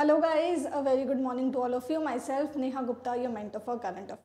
Hello guys, a very good morning to all of you. Myself, Neha Gupta, your mentor for Current Affairs.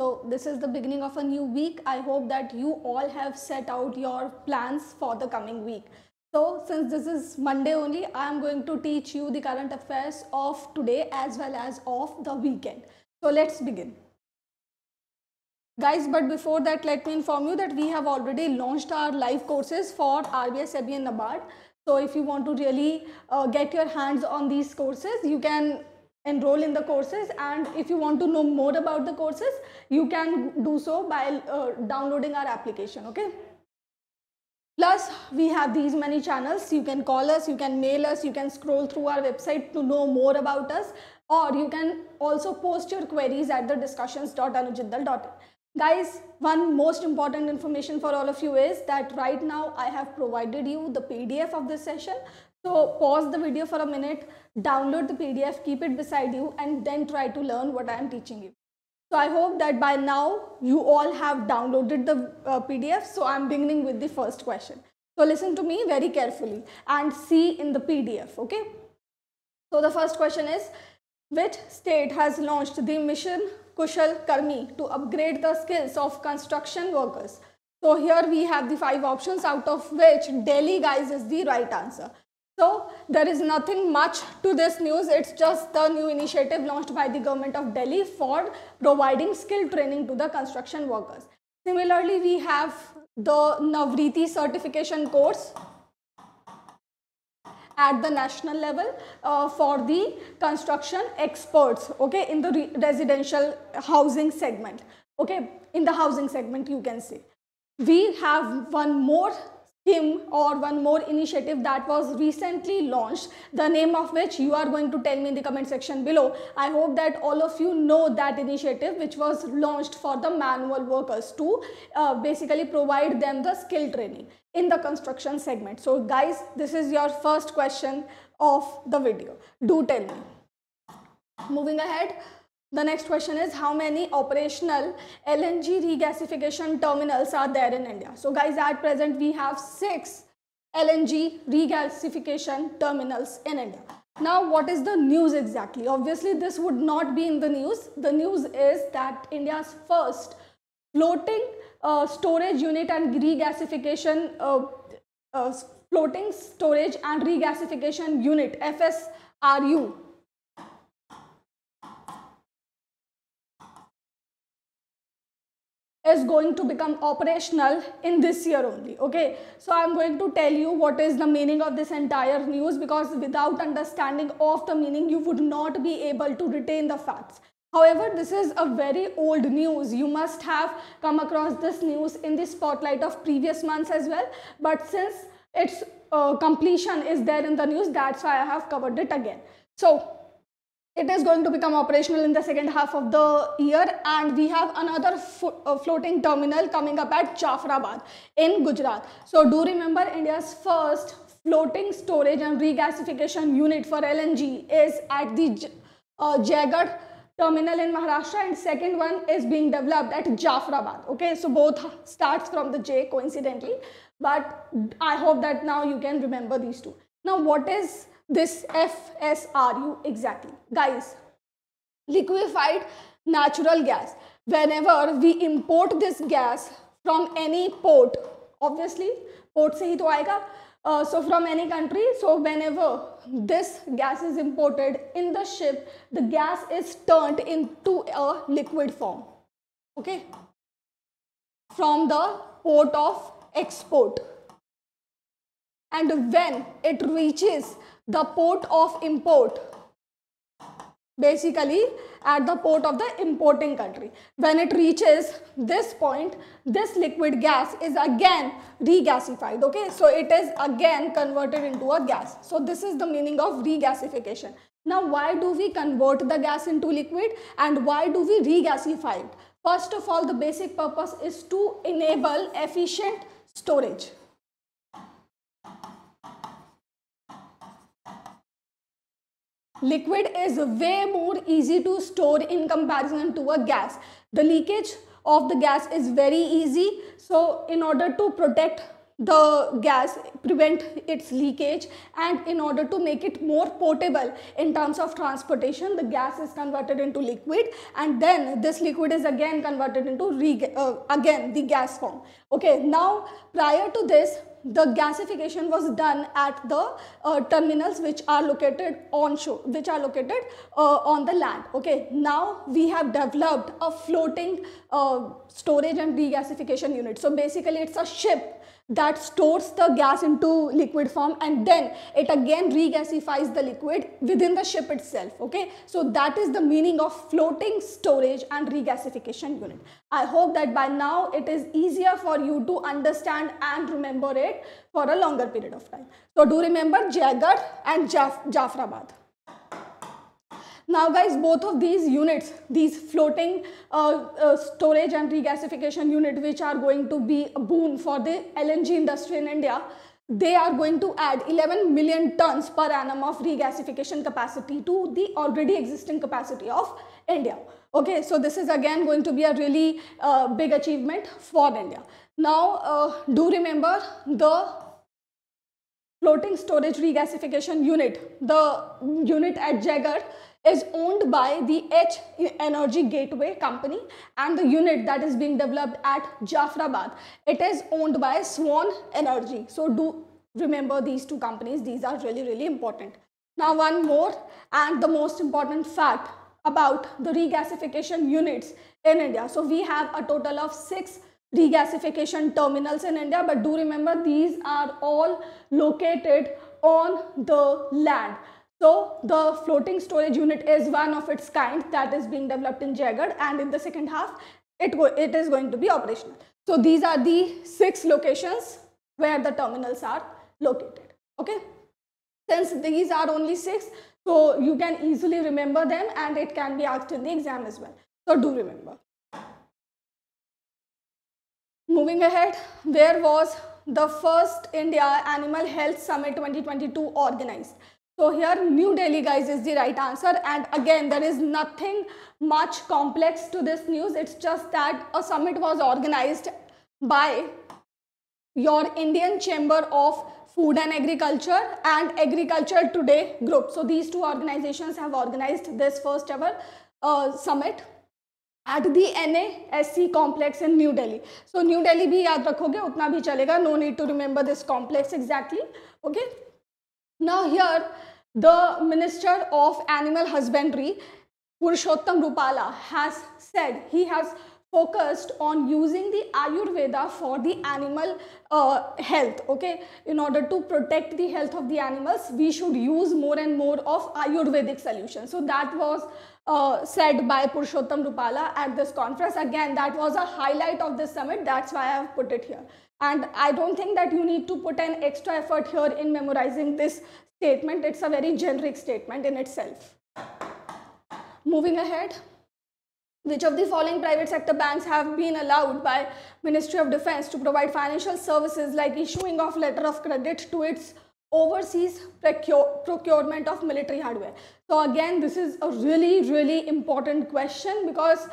So this is the beginning of a new week. I hope that you all have set out your plans for the coming week. So since this is Monday only, I am going to teach you the current affairs of today as well as of the weekend. So let's begin. Guys, but before that, let me inform you that we have already launched our live courses for RBI, SEBI and NABARD. So if you want to really uh, get your hands on these courses, you can enroll in the courses and if you want to know more about the courses, you can do so by uh, downloading our application, okay? Plus, we have these many channels. You can call us, you can mail us, you can scroll through our website to know more about us or you can also post your queries at the discussions.anujindal.in. Guys, one most important information for all of you is that right now I have provided you the PDF of this session. So pause the video for a minute, download the PDF, keep it beside you and then try to learn what I am teaching you. So I hope that by now you all have downloaded the uh, PDF. So I'm beginning with the first question. So listen to me very carefully and see in the PDF, okay? So the first question is, which state has launched the Mission Kushal Karmi to upgrade the skills of construction workers. So here we have the five options out of which Delhi guys is the right answer. So there is nothing much to this news. It's just the new initiative launched by the government of Delhi for providing skill training to the construction workers. Similarly, we have the Navriti certification course at the national level uh, for the construction experts okay in the re residential housing segment okay in the housing segment you can see we have one more him or one more initiative that was recently launched the name of which you are going to tell me in the comment section below i hope that all of you know that initiative which was launched for the manual workers to uh, basically provide them the skill training in the construction segment so guys this is your first question of the video do tell me moving ahead the next question is how many operational LNG regasification terminals are there in India? So guys, at present we have six LNG regasification terminals in India. Now, what is the news exactly? Obviously, this would not be in the news. The news is that India's first floating uh, storage unit and regasification, uh, uh, floating storage and regasification unit, FSRU, is going to become operational in this year only okay so i'm going to tell you what is the meaning of this entire news because without understanding of the meaning you would not be able to retain the facts However, this is a very old news. You must have come across this news in the spotlight of previous months as well. But since its uh, completion is there in the news, that's why I have covered it again. So it is going to become operational in the second half of the year and we have another uh, floating terminal coming up at Jafrabad in Gujarat. So do remember India's first floating storage and regasification unit for LNG is at the J uh, Jagat terminal in Maharashtra and second one is being developed at Jafrabad. Okay, so both starts from the J coincidentally, but I hope that now you can remember these two. Now what is this FSRU exactly. Guys, liquefied natural gas. Whenever we import this gas from any port, obviously port se hi to aega, uh, so from any country so whenever this gas is imported in the ship the gas is turned into a liquid form okay from the port of export and when it reaches the port of import basically at the port of the importing country. When it reaches this point, this liquid gas is again regasified, okay? So it is again converted into a gas. So this is the meaning of regasification. Now why do we convert the gas into liquid and why do we regasify it? First of all, the basic purpose is to enable efficient storage. liquid is way more easy to store in comparison to a gas. The leakage of the gas is very easy. So in order to protect the gas, prevent its leakage and in order to make it more portable in terms of transportation, the gas is converted into liquid and then this liquid is again converted into uh, again the gas form. Okay, now prior to this, the gasification was done at the uh, terminals which are located on shore, which are located uh, on the land. Okay, now we have developed a floating uh, storage and regasification unit. So basically, it's a ship that stores the gas into liquid form and then it again regasifies the liquid within the ship itself okay so that is the meaning of floating storage and regasification unit i hope that by now it is easier for you to understand and remember it for a longer period of time so do remember jagat and Jaf jafrabad now guys, both of these units, these floating uh, uh, storage and regasification unit, which are going to be a boon for the LNG industry in India, they are going to add 11 million tons per annum of regasification capacity to the already existing capacity of India. Okay, so this is again going to be a really uh, big achievement for India. Now, uh, do remember the floating storage regasification unit, the unit at Jagger is owned by the H Energy Gateway company and the unit that is being developed at Jafrabad. It is owned by Swan Energy. So do remember these two companies. These are really, really important. Now one more and the most important fact about the regasification units in India. So we have a total of six regasification terminals in India. But do remember these are all located on the land. So the floating storage unit is one of its kind that is being developed in Jagged and in the second half it, it is going to be operational. So these are the six locations where the terminals are located. Okay. Since these are only six, so you can easily remember them and it can be asked in the exam as well. So do remember. Moving ahead, where was the first India Animal Health Summit 2022 organized? So here New Delhi guys is the right answer and again there is nothing much complex to this news. It's just that a summit was organized by your Indian Chamber of Food and Agriculture and Agriculture Today group. So these two organizations have organized this first ever uh, summit at the NASC complex in New Delhi. So New Delhi भी yaad रखोगे utna bhi chalega. No need to remember this complex exactly. Okay. Now here, the Minister of Animal Husbandry, Purushottam Rupala, has said he has focused on using the Ayurveda for the animal uh, health, okay? In order to protect the health of the animals, we should use more and more of Ayurvedic solutions. So that was uh, said by Purushottam Rupala at this conference. Again, that was a highlight of this summit. That's why I have put it here. And I don't think that you need to put an extra effort here in memorizing this statement. It's a very generic statement in itself. Moving ahead, which of the following private sector banks have been allowed by Ministry of Defense to provide financial services like issuing of letter of credit to its overseas procurement of military hardware. So again, this is a really, really important question because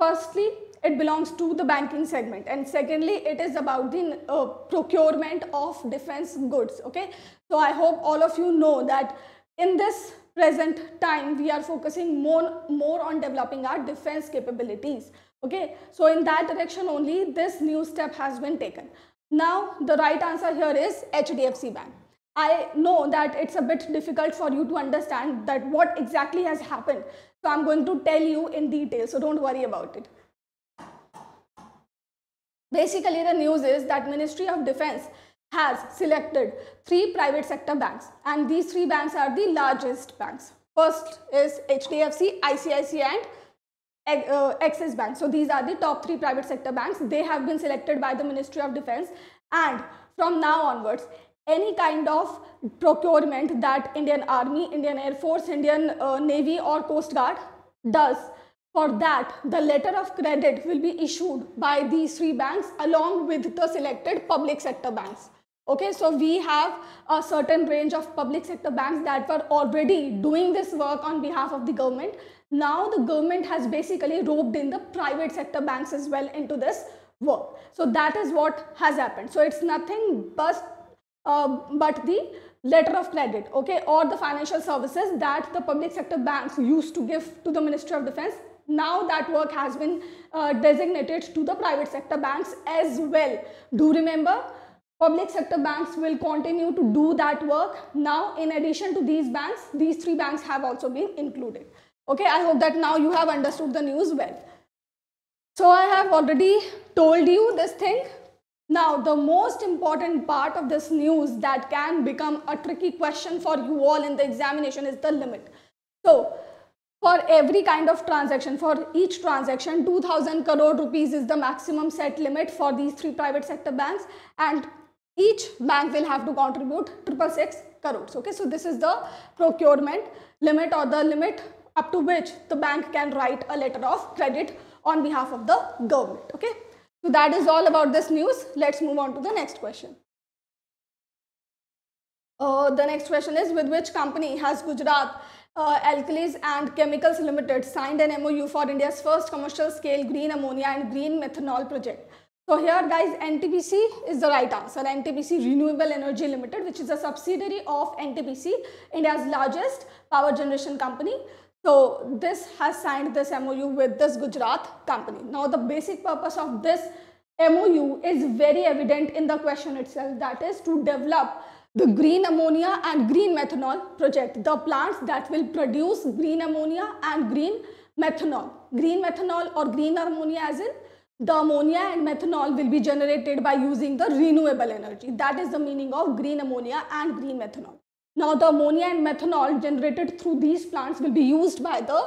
firstly, it belongs to the banking segment and secondly it is about the uh, procurement of defense goods okay so i hope all of you know that in this present time we are focusing more more on developing our defense capabilities okay so in that direction only this new step has been taken now the right answer here is hdfc bank I know that it's a bit difficult for you to understand that what exactly has happened. So I'm going to tell you in detail. So don't worry about it. Basically, the news is that Ministry of Defense has selected three private sector banks and these three banks are the largest banks. First is HDFC, ICICI and uh, Access Bank. So these are the top three private sector banks. They have been selected by the Ministry of Defense and from now onwards, any kind of procurement that Indian Army, Indian Air Force, Indian uh, Navy or Coast Guard does for that, the letter of credit will be issued by these three banks along with the selected public sector banks. Okay, so we have a certain range of public sector banks that were already doing this work on behalf of the government. Now the government has basically roped in the private sector banks as well into this work. So that is what has happened. So it's nothing but, uh, but the letter of credit, okay, or the financial services that the public sector banks used to give to the Ministry of Defense now that work has been uh, designated to the private sector banks as well. Do remember, public sector banks will continue to do that work. Now, in addition to these banks, these three banks have also been included. Okay, I hope that now you have understood the news well. So I have already told you this thing. Now the most important part of this news that can become a tricky question for you all in the examination is the limit. So for every kind of transaction, for each transaction, 2000 crore rupees is the maximum set limit for these three private sector banks and each bank will have to contribute 666 crores. Okay, so this is the procurement limit or the limit up to which the bank can write a letter of credit on behalf of the government. Okay, so that is all about this news. Let's move on to the next question. Uh, the next question is with which company has Gujarat uh, Alkalis and Chemicals Limited signed an MOU for India's first commercial scale green ammonia and green methanol project. So here guys NTPC is the right answer. NTPC Renewable Energy Limited which is a subsidiary of NTPC, India's largest power generation company. So this has signed this MOU with this Gujarat company. Now the basic purpose of this MOU is very evident in the question itself that is to develop the green ammonia and green methanol project, the plants that will produce green ammonia and green methanol. Green methanol or green ammonia as in the ammonia and methanol will be generated by using the renewable energy. That is the meaning of green ammonia and green methanol. Now the ammonia and methanol generated through these plants will be used by the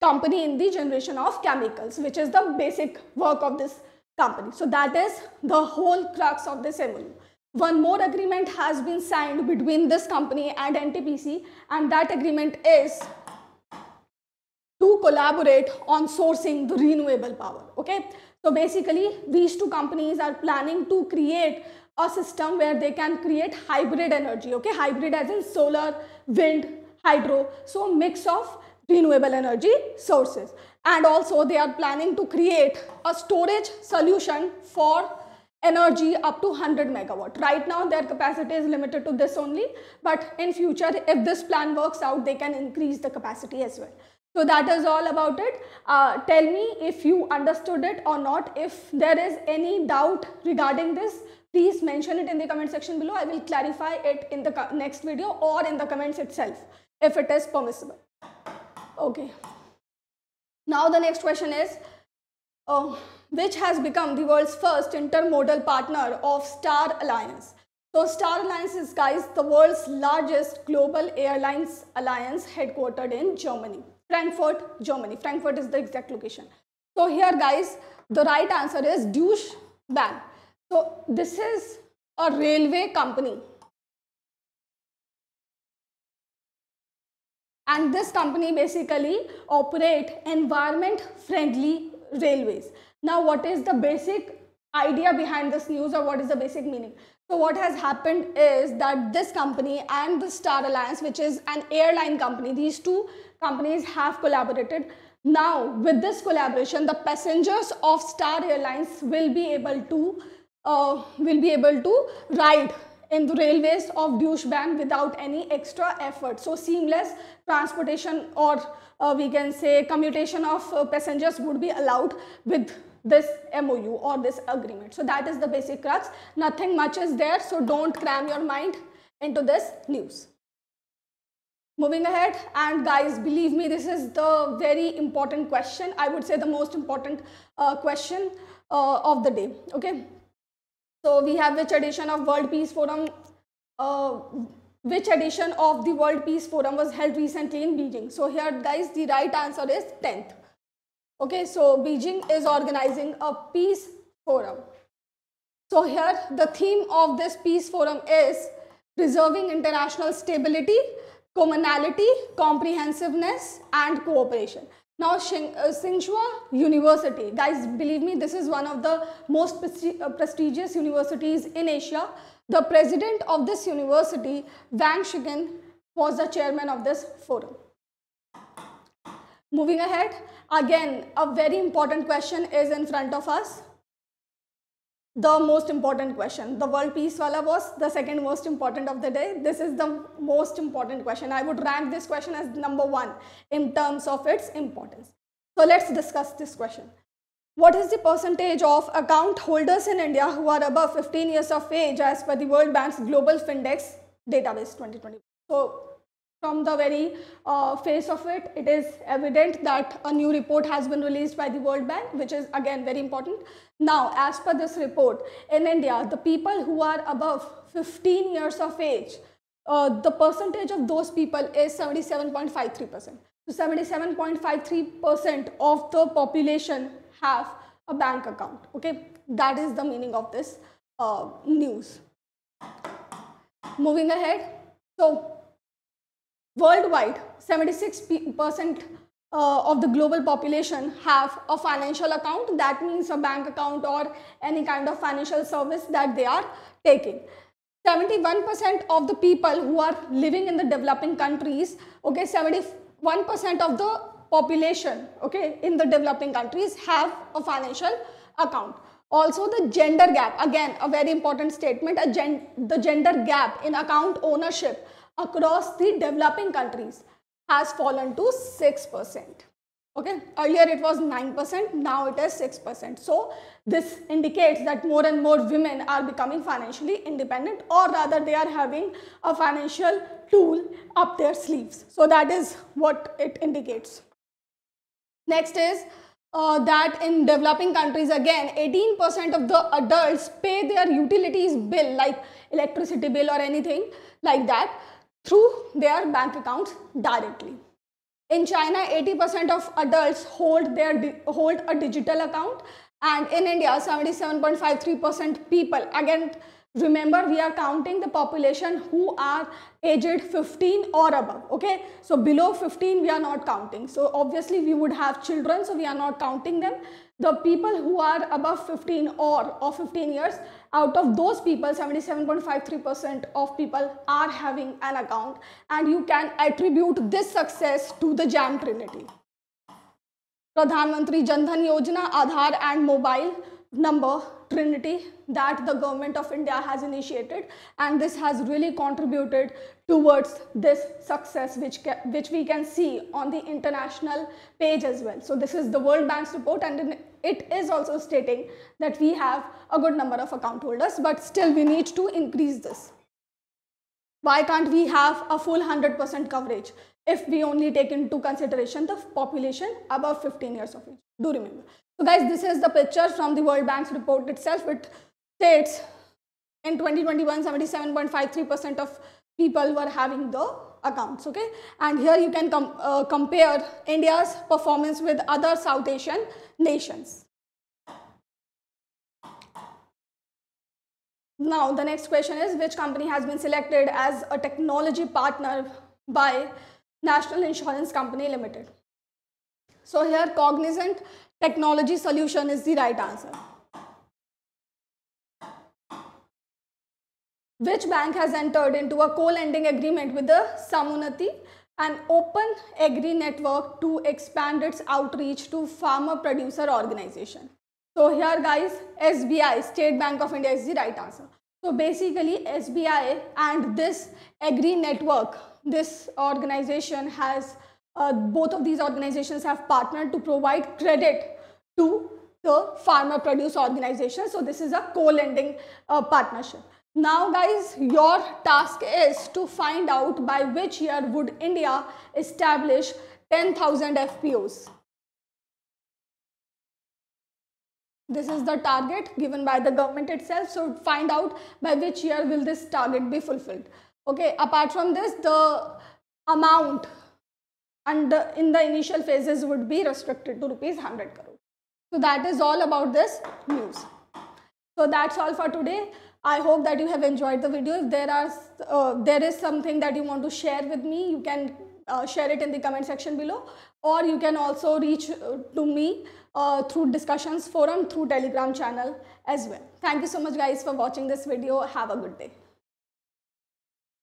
company in the generation of chemicals, which is the basic work of this company. So that is the whole crux of this MOU. One more agreement has been signed between this company and NTPC and that agreement is to collaborate on sourcing the renewable power. Okay, so basically these two companies are planning to create a system where they can create hybrid energy. Okay, hybrid as in solar, wind, hydro. So mix of renewable energy sources and also they are planning to create a storage solution for energy up to 100 megawatt. Right now their capacity is limited to this only, but in future if this plan works out, they can increase the capacity as well. So that is all about it. Uh, tell me if you understood it or not. If there is any doubt regarding this, please mention it in the comment section below. I will clarify it in the next video or in the comments itself if it is permissible. Okay. Now the next question is, oh, which has become the world's first intermodal partner of Star Alliance. So Star Alliance is, guys, the world's largest global airlines alliance headquartered in Germany, Frankfurt, Germany. Frankfurt is the exact location. So here, guys, the right answer is Deutsche Bahn. So this is a railway company. And this company basically operate environment friendly railways. Now, what is the basic idea behind this news or what is the basic meaning? So what has happened is that this company and the Star Alliance, which is an airline company, these two companies have collaborated. Now, with this collaboration, the passengers of Star Airlines will be able to uh, will be able to ride in the railways of Dushban without any extra effort. So seamless transportation or uh, we can say commutation of uh, passengers would be allowed with this MOU or this agreement. So that is the basic crux. Nothing much is there. So don't cram your mind into this news. Moving ahead and guys believe me this is the very important question I would say the most important uh, question uh, of the day okay. So we have which edition of World Peace Forum uh, which edition of the World Peace Forum was held recently in Beijing. So here guys the right answer is 10th. Okay, so Beijing is organizing a peace forum. So here the theme of this peace forum is preserving international stability, commonality, comprehensiveness and cooperation. Now, Tsinghua uh, University, guys, believe me, this is one of the most uh, prestigious universities in Asia. The president of this university, Wang Shigen, was the chairman of this forum. Moving ahead, again, a very important question is in front of us. The most important question. The world peace wala was the second most important of the day. This is the most important question. I would rank this question as number one in terms of its importance. So let's discuss this question. What is the percentage of account holders in India who are above 15 years of age as per the World Bank's Global Findex database 2020? So from the very uh, face of it, it is evident that a new report has been released by the World Bank, which is again very important. Now, as per this report, in India, the people who are above 15 years of age, uh, the percentage of those people is 77.53%. So 77.53% of the population have a bank account. Okay, that is the meaning of this uh, news. Moving ahead, so Worldwide, 76% uh, of the global population have a financial account. That means a bank account or any kind of financial service that they are taking. 71% of the people who are living in the developing countries, okay, 71% of the population, okay, in the developing countries have a financial account. Also the gender gap, again, a very important statement, gen the gender gap in account ownership across the developing countries has fallen to 6%. Okay, earlier it was 9%, now it is 6%. So this indicates that more and more women are becoming financially independent or rather they are having a financial tool up their sleeves. So that is what it indicates. Next is uh, that in developing countries again 18% of the adults pay their utilities bill like electricity bill or anything like that through their bank accounts directly. In China, 80% of adults hold, their, hold a digital account and in India, 77.53% people, again, remember we are counting the population who are aged 15 or above okay so below 15 we are not counting so obviously we would have children so we are not counting them the people who are above 15 or of 15 years out of those people 77.53% of people are having an account and you can attribute this success to the jam trinity pradhan jan dhan yojana aadhar and mobile number trinity that the government of india has initiated and this has really contributed towards this success which which we can see on the international page as well so this is the world bank's report and in it is also stating that we have a good number of account holders, but still we need to increase this. Why can't we have a full 100% coverage if we only take into consideration the population above 15 years of age? Do remember. So guys, this is the picture from the World Bank's report itself. It states in 2021, 77.53% of people were having the accounts, okay? And here you can com uh, compare India's performance with other South Asian nations. Now, the next question is which company has been selected as a technology partner by National Insurance Company Limited? So here Cognizant Technology Solution is the right answer. which bank has entered into a co-lending agreement with the Samunati, an open agri network to expand its outreach to farmer producer organization. So here guys, SBI, State Bank of India is the right answer. So basically SBI and this agri network, this organization has, uh, both of these organizations have partnered to provide credit to the farmer produce organization. So this is a co-lending uh, partnership. Now guys, your task is to find out by which year would India establish 10,000 FPOs. This is the target given by the government itself. So find out by which year will this target be fulfilled. Okay, apart from this, the amount and the, in the initial phases would be restricted to rupees 100 crore. So that is all about this news. So that's all for today. I hope that you have enjoyed the video. If there are uh, there is something that you want to share with me, you can uh, share it in the comment section below, or you can also reach uh, to me uh, through discussions forum through Telegram channel as well. Thank you so much, guys, for watching this video. Have a good day.